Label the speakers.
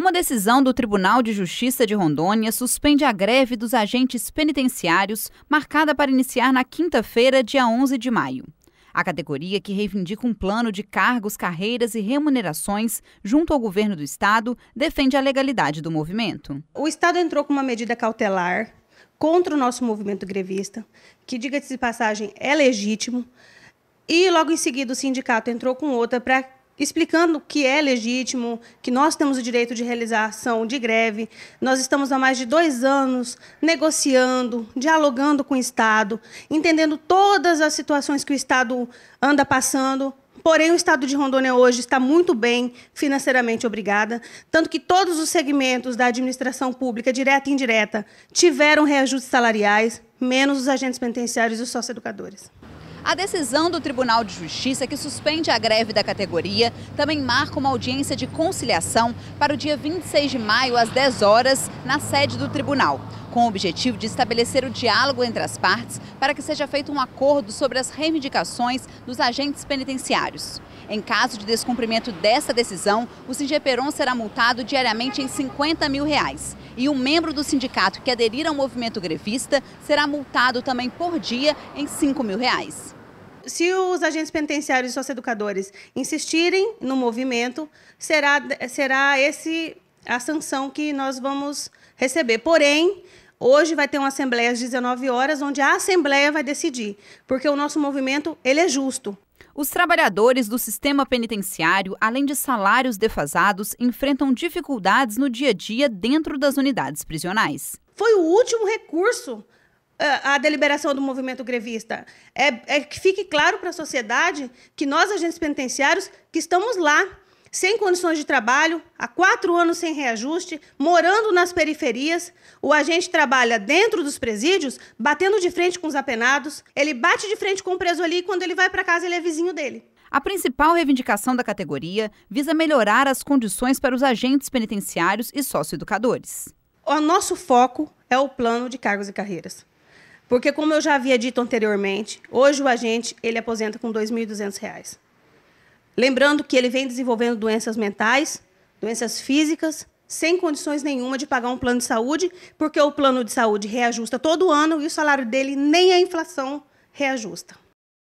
Speaker 1: Uma decisão do Tribunal de Justiça de Rondônia suspende a greve dos agentes penitenciários, marcada para iniciar na quinta-feira, dia 11 de maio. A categoria que reivindica um plano de cargos, carreiras e remunerações junto ao governo do Estado defende a legalidade do movimento. O Estado entrou com uma medida cautelar contra o nosso
Speaker 2: movimento grevista, que, diga-se de passagem, é legítimo, e logo em seguida o sindicato entrou com outra para explicando que é legítimo, que nós temos o direito de realizar ação de greve. Nós estamos há mais de dois anos negociando, dialogando com o Estado, entendendo todas as situações que o Estado anda passando, Porém, o estado de Rondônia hoje está muito bem financeiramente, obrigada. Tanto que todos os segmentos da administração pública, direta e indireta, tiveram reajustes salariais,
Speaker 1: menos os agentes penitenciários e os socioeducadores. A decisão do Tribunal de Justiça, que suspende a greve da categoria, também marca uma audiência de conciliação para o dia 26 de maio, às 10 horas, na sede do tribunal com o objetivo de estabelecer o diálogo entre as partes para que seja feito um acordo sobre as reivindicações dos agentes penitenciários. Em caso de descumprimento dessa decisão, o Singeperon será multado diariamente em 50 mil reais. E um membro do sindicato que aderir ao movimento grevista será multado também por dia em 5 mil reais. Se os agentes penitenciários
Speaker 2: e socioeducadores insistirem no movimento, será, será esse a sanção que nós vamos receber. Porém, hoje vai ter uma assembleia às
Speaker 1: 19 horas, onde a assembleia vai decidir, porque o nosso movimento ele é justo. Os trabalhadores do sistema penitenciário, além de salários defasados, enfrentam dificuldades no dia a dia dentro das unidades prisionais. Foi o último
Speaker 2: recurso a eh, deliberação do movimento grevista. É, é que fique claro para a sociedade que nós, agentes penitenciários, que estamos lá sem condições de trabalho, há quatro anos sem reajuste, morando nas periferias. O agente trabalha dentro dos presídios,
Speaker 1: batendo de frente com os apenados. Ele bate de frente com o preso ali e quando ele vai para casa ele é vizinho dele. A principal reivindicação da categoria visa melhorar as condições para os agentes penitenciários e socioeducadores. O nosso foco é o plano de cargos e carreiras.
Speaker 2: Porque, como eu já havia dito anteriormente, hoje o agente ele aposenta com R$ 2.200. Lembrando que ele vem desenvolvendo doenças mentais, doenças físicas, sem condições nenhuma de pagar um plano de saúde, porque o plano de saúde reajusta todo ano e o salário dele nem a inflação reajusta.